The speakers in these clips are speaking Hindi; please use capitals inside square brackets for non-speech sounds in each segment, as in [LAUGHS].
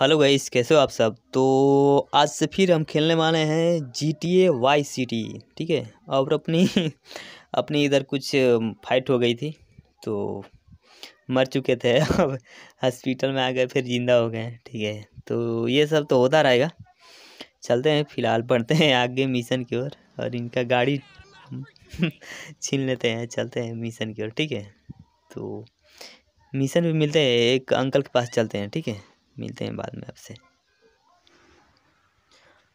हेलो गाइस कैसे हो आप सब तो आज से फिर हम खेलने वाले हैं G T A Vice City ठीक है और अपनी [LAUGHS] अपनी इधर कुछ फाइट हो गई थी तो मर चुके थे [LAUGHS] अब हॉस्पिटल में आ गए फिर ज़िंदा हो गए ठीक है तो ये सब तो होता रहेगा चलते हैं फिलहाल बढ़ते हैं आगे मिशन की ओर और इनका गाड़ी [LAUGHS] छीन लेते हैं चलते हैं मिशन की ओर ठीक है तो मिशन भी मिलते हैं एक अंकल के पास चलते हैं ठीक है मिलते हैं बाद में आपसे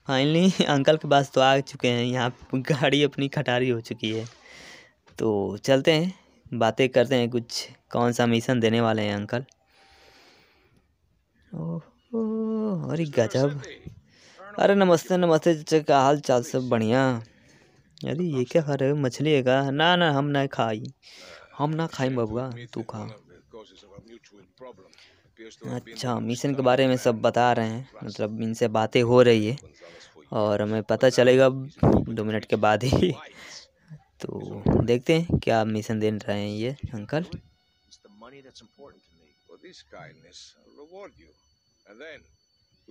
फाइनली [LAUGHS] अंकल के पास तो आ चुके हैं यहाँ [LAUGHS] गाड़ी अपनी खटारी हो चुकी है तो चलते हैं बातें करते हैं कुछ कौन सा मिशन देने वाले हैं अंकल ओह अरे गजब अरे नमस्ते नमस्ते चचा का हाल चाल सब बढ़िया अरे ये क्या खा रहे हो मछली है का ना ना हम ना खाई हम ना तो खाई बबुआ तो तू खा अच्छा मिशन के बारे में सब बता रहे हैं मतलब इनसे बातें हो रही है और हमें पता चलेगा दो मिनट के बाद ही तो देखते हैं क्या मिशन दे रहे हैं ये uncle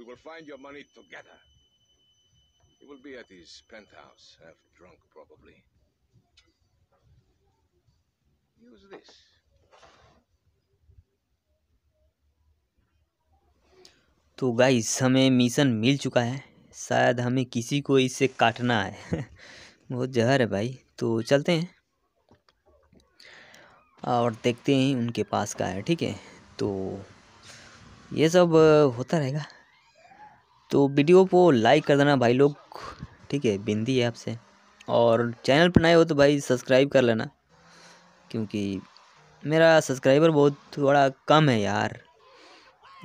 We will find your money together. He will be at his penthouse, half drunk probably. Use this. तो गाइस हमें मिशन मिल चुका है शायद हमें किसी को इससे काटना है [LAUGHS] बहुत जहर है भाई तो चलते हैं और देखते हैं उनके पास का है ठीक है तो ये सब होता रहेगा तो वीडियो को लाइक कर देना भाई लोग ठीक है बिंदी है आपसे और चैनल पर नए हो तो भाई सब्सक्राइब कर लेना क्योंकि मेरा सब्सक्राइबर बहुत थोड़ा कम है यार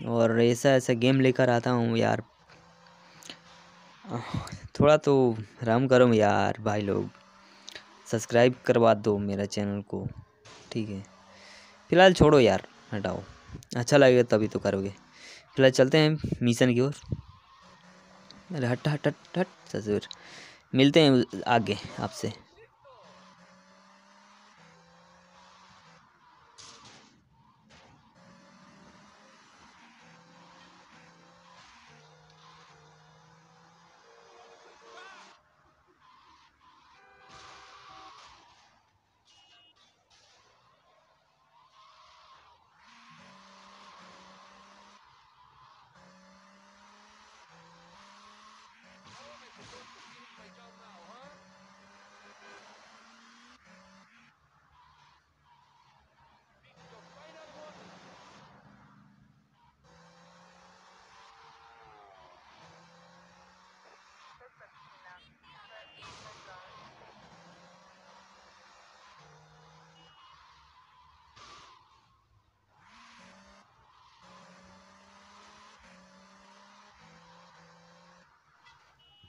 और ऐसा ऐसा गेम लेकर आता हूँ यार थोड़ा तो आराम करो यार भाई लोग सब्सक्राइब करवा दो मेरा चैनल को ठीक है फ़िलहाल छोड़ो यार हटाओ अच्छा लगेगा तभी तो करोगे फिलहाल चलते हैं मिशन की ओर अरे हट हट हट हट ससुर मिलते हैं आगे आपसे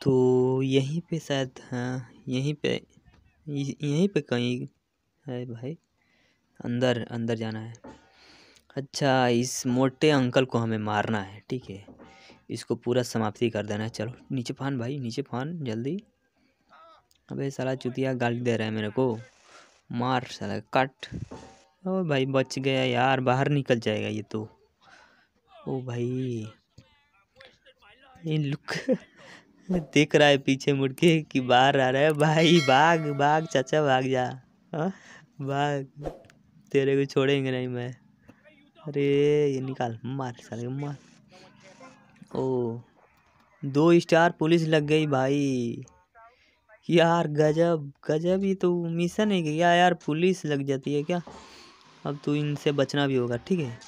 तो यहीं पे शायद हाँ यहीं पे यहीं पे कहीं है भाई अंदर अंदर जाना है अच्छा इस मोटे अंकल को हमें मारना है ठीक है इसको पूरा समाप्ति कर देना है चलो नीचे फान भाई नीचे फान जल्दी अबे साला चुतिया गाली दे रहा है मेरे को मार साला कट ओ भाई बच गया यार बाहर निकल जाएगा ये तो ओ भाई ये लुक देख रहा है पीछे मुड़ के कि बाहर आ रहा है भाई भाग भाग चाचा भाग जा हाँ, भाग तेरे को छोड़ेंगे नहीं मैं अरे ये निकाल मार साले मार ओ दो स्टार पुलिस लग गई भाई यार गजब गजब ये तो मिशन है क्या यार पुलिस लग जाती है क्या अब तो इनसे बचना भी होगा ठीक है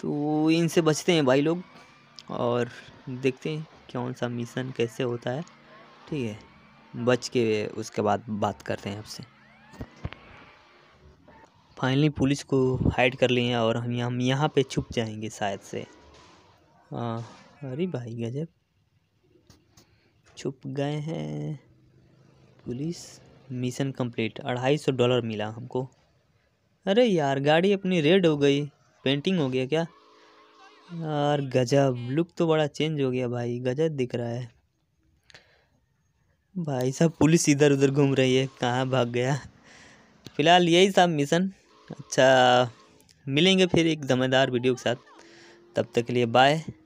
तो इनसे बचते हैं भाई लोग और देखते हैं कौन सा मिशन कैसे होता है ठीक है बच के उसके बाद बात करते हैं आपसे फाइनली पुलिस को हाइड कर लिए और हम हम यहाँ पे छुप जाएंगे शायद से आ, अरे भाई गजब छुप गए हैं पुलिस मिशन कंप्लीट अढ़ाई सौ डॉलर मिला हमको अरे यार गाड़ी अपनी रेड हो गई पेंटिंग हो गया क्या यार गजब लुक तो बड़ा चेंज हो गया भाई गजब दिख रहा है भाई साहब पुलिस इधर उधर घूम रही है कहाँ भाग गया फ़िलहाल यही साहब मिशन अच्छा मिलेंगे फिर एक दमेदार वीडियो के साथ तब तक के लिए बाय